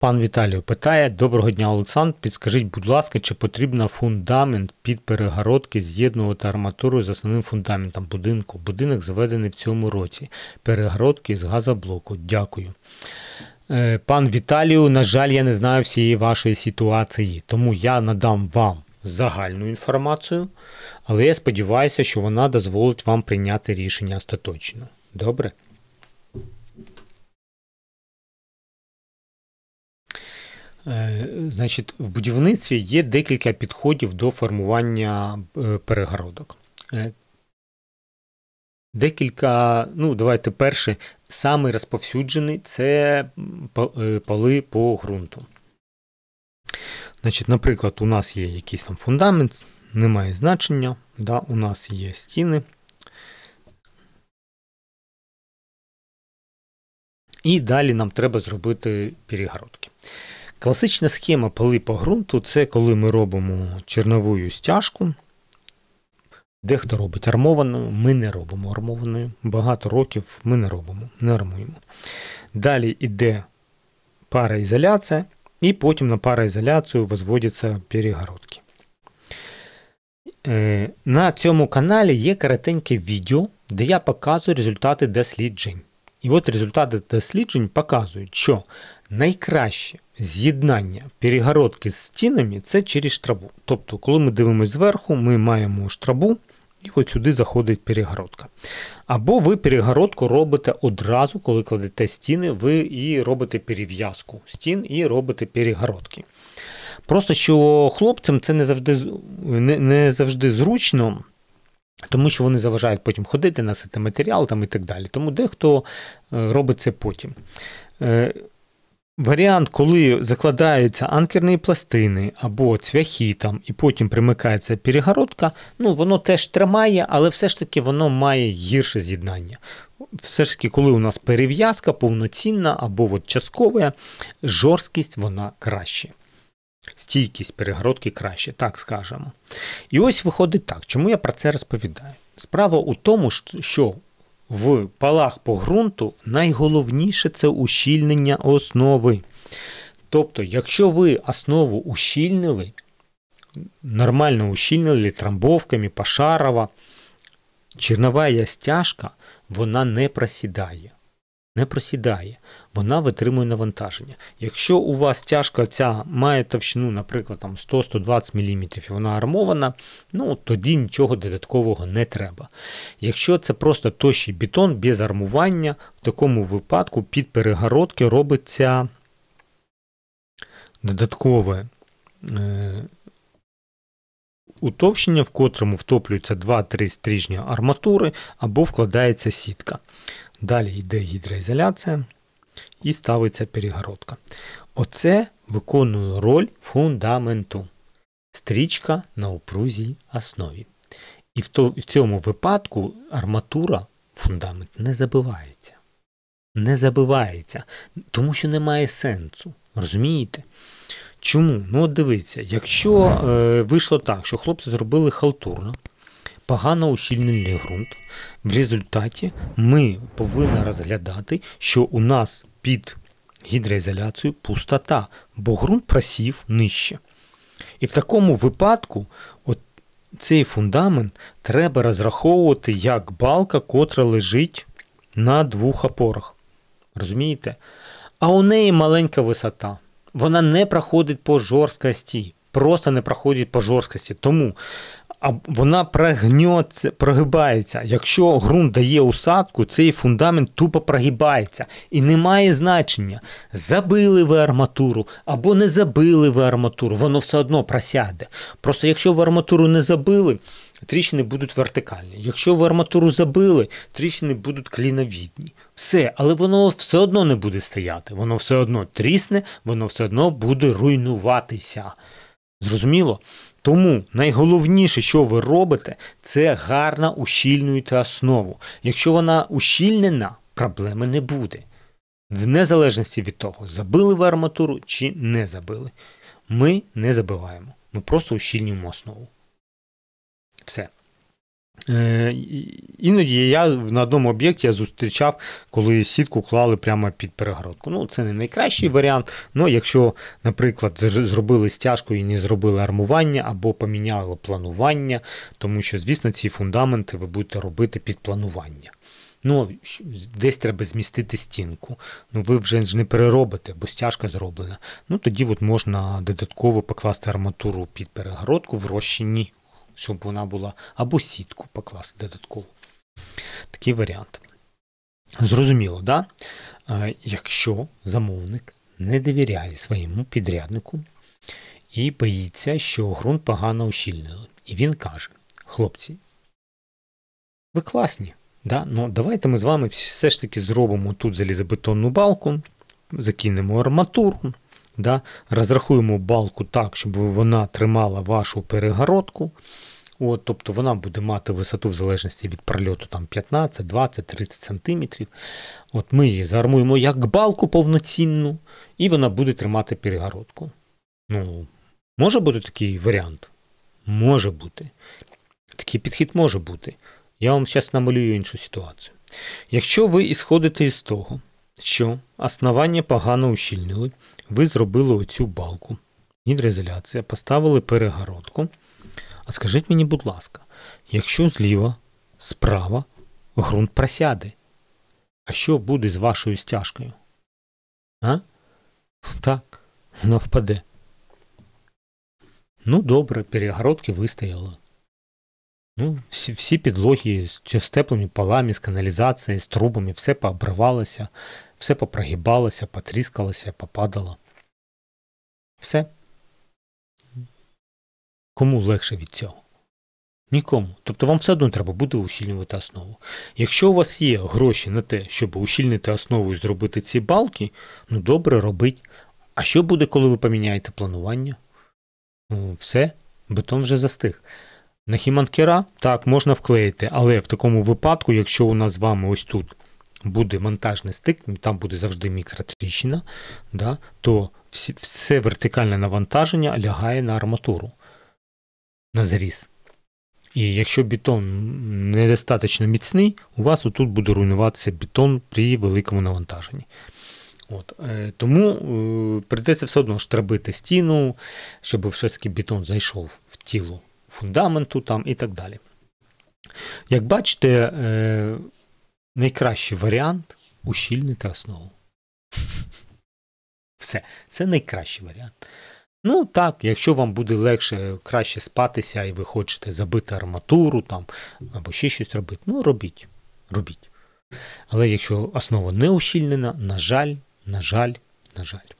Пан Віталію питає: Доброго дня, Олександр. Підскажіть, будь ласка, чи потрібно фундамент під перегородки з'єднувати арматурою з основним фундаментом будинку? Будинок зведений в цьому році. Перегородки з газоблоку. Дякую. Е, пан Віталію, на жаль, я не знаю всієї вашої ситуації, тому я надам вам загальну інформацію, але я сподіваюся, що вона дозволить вам прийняти рішення остаточно. Добре? Е, значить, в будівництві є декілька підходів до формування е, перегородок. Е, декілька, ну, давайте перший, самий розповсюджений це поли по ґрунту. Значить, Наприклад, у нас є якийсь там фундамент, немає значення, да, у нас є стіни. І далі нам треба зробити перегородки. Класична схема полипа ґрунту це коли ми робимо чернову стяжку. Дехто робить армованою, ми не робимо армованою. Багато років ми не робимо, не армуємо. Далі йде параізоляція, і потім на параізоляцію визводяться перегородки. Е, на цьому каналі є коротеньке відео, де я показую результати досліджень. І от результати досліджень показують, що найкраще з'єднання перегородки з стінами це через штрабу. Тобто, коли ми дивимося зверху, ми маємо штрабу. І от сюди заходить перегородка. Або ви перегородку робите одразу, коли кладете стіни, ви і робите перев'язку стін і робите перегородки. Просто що хлопцям це не завжди не, не завжди зручно тому що вони заважають потім ходити, носити матеріал там і так далі. Тому дехто е, робить це потім. Е, варіант, коли закладаються анкерні пластини або цвяхи, там, і потім примикається перегородка, ну воно теж тримає, але все ж таки воно має гірше з'єднання. Все ж таки, коли у нас перев'язка повноцінна або от часткова, жорсткість вона краще стійкість перегородки краще, так скажемо. І ось виходить так. Чому я про це розповідаю? Справа у тому, що в палах по ґрунту найголовніше це ущільнення основи. Тобто, якщо ви основу ущільнили, нормально ущільнили трамбовками, пошарова, чернова стяжка, вона не просідає не просідає, вона витримує навантаження. Якщо у вас тяжка ця має товщину, наприклад, 100-120 мм і вона армована, ну тоді нічого додаткового не треба. Якщо це просто тощий бетон без армування, в такому випадку під перегородки робиться додаткове. Е Утовщення, в котрому втоплюється 2-3 стрижня арматури або вкладається сітка. Далі йде гідроізоляція і ставиться перегородка. Оце виконує роль фундаменту. Стрічка на опрузій основі. І в, то, в цьому випадку арматура, фундамент не забивається. Не забивається, тому що немає сенсу. Розумієте? Чому? Ну, от дивіться, якщо е, вийшло так, що хлопці зробили халтурно, погано ущільнений ґрунт. В результаті ми повинні розглядати, що у нас під гідроізоляцією пустота, бо ґрунт просів нижче. І в такому випадку от цей фундамент треба розраховувати як балка, котра лежить на двох опорах. Розумієте? А у неї маленька висота. Вона не проходить по жорсткості. Просто не проходить по жорсткості. Тому а вона прогнеться, прогибається. Якщо ґрунт дає усадку, цей фундамент тупо прогибається. І не має значення, забили ви арматуру або не забили ви арматуру, воно все одно просяде. Просто якщо ви арматуру не забили, тріщини будуть вертикальні. Якщо ви арматуру забили, тріщини будуть кліновідні. Все, але воно все одно не буде стояти, воно все одно трісне, воно все одно буде руйнуватися. Зрозуміло? Тому найголовніше, що ви робите, це гарно ущільнюєте основу. Якщо вона ущільнена, проблеми не буде. В незалежності від того, забили ви арматуру чи не забили. Ми не забиваємо. Ми просто ущільнюємо основу. Все. Е, іноді я на одному об'єкті я зустрічав, коли сітку клали прямо під перегородку. Ну, Це не найкращий варіант. але Якщо, наприклад, зробили стяжку і не зробили армування або поміняли планування, тому що, звісно, ці фундаменти ви будете робити під планування. Ну, Десь треба змістити стінку. Ну, Ви вже ж не переробите, бо стяжка зроблена. Ну, Тоді от можна додатково покласти арматуру під перегородку в розчині щоб вона була, або сітку покласти додатково. Такий варіант. Зрозуміло, да? Е, якщо замовник не довіряє своєму підряднику і боїться, що ґрунт погано ущільнено. І він каже: хлопці, ви класні. Да? Ну, Давайте ми з вами все ж таки зробимо тут залізобетонну балку, закинемо арматуру, Да? Розрахуємо балку так, щоб вона тримала вашу перегородку. От, Тобто вона буде мати висоту в залежності від прольоту там 15, 20, 30 см. От Ми її загармуємо як балку повноцінну, і вона буде тримати перегородку. Ну, Може бути такий варіант? Може бути. Такий підхід може бути. Я вам зараз намалюю іншу ситуацію. Якщо ви ісходите із того, що основання погано ущільнили, ви зробили оцю балку, гідроізоляція, поставили перегородку. А скажіть мені, будь ласка, якщо зліва, справа ґрунт просяде, а що буде з вашою стяжкою? А? Так, вона впаде. Ну, добре, перегородки вистояли. Ну, Всі всі підлоги з, з теплими полами, з каналізацією, з трубами, все пообривалося все попрогибалося, потріскалося, попадало. Все. Кому легше від цього? Нікому. Тобто вам все одно треба буде ущільнювати основу. Якщо у вас є гроші на те, щоб ущільнити основу і зробити ці балки, ну добре робить. А що буде, коли ви поміняєте планування? Ну, все, бетон вже застиг. На хіманкера так, можна вклеїти, але в такому випадку, якщо у нас з вами ось тут буде монтажний стик, там буде завжди мікротріщина, да, то всі, все вертикальне навантаження лягає на арматуру, на зріз. І якщо бетон недостатньо міцний, у вас отут буде руйнуватися бетон при великому навантаженні. От. Е, тому е, прийдеться все одно штрабити стіну, щоб все-таки бетон зайшов в тіло фундаменту там і так далі. Як бачите, е, Найкращий варіант ущільнити основу. Все, це найкращий варіант. Ну так, якщо вам буде легше краще спатися, і ви хочете забити арматуру там, або ще щось робити, ну робіть. робіть. Але якщо основа не ущільнена, на жаль, на жаль, на жаль.